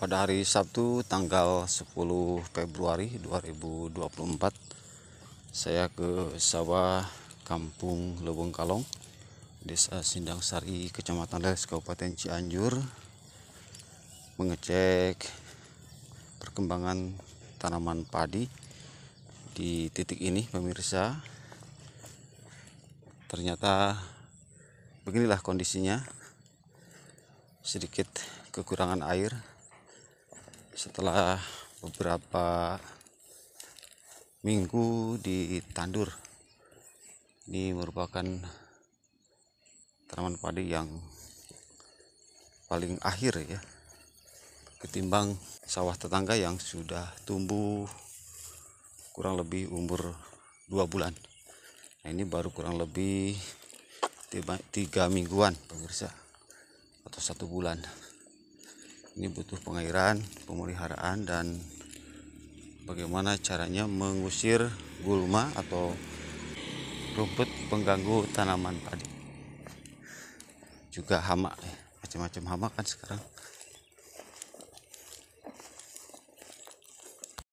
pada hari Sabtu tanggal 10 Februari 2024 saya ke sawah Kampung Lebong Kalong Desa Sindang Sari Kecamatan Les Kabupaten Cianjur mengecek perkembangan tanaman padi di titik ini pemirsa ternyata beginilah kondisinya sedikit kekurangan air setelah beberapa minggu di tandur ini merupakan tanaman padi yang paling akhir ya ketimbang sawah tetangga yang sudah tumbuh kurang lebih umur dua bulan nah ini baru kurang lebih tiga mingguan pemirsa atau satu bulan ini butuh pengairan pemeliharaan dan bagaimana caranya mengusir gulma atau rumput pengganggu tanaman padi juga hama macam-macam hama kan sekarang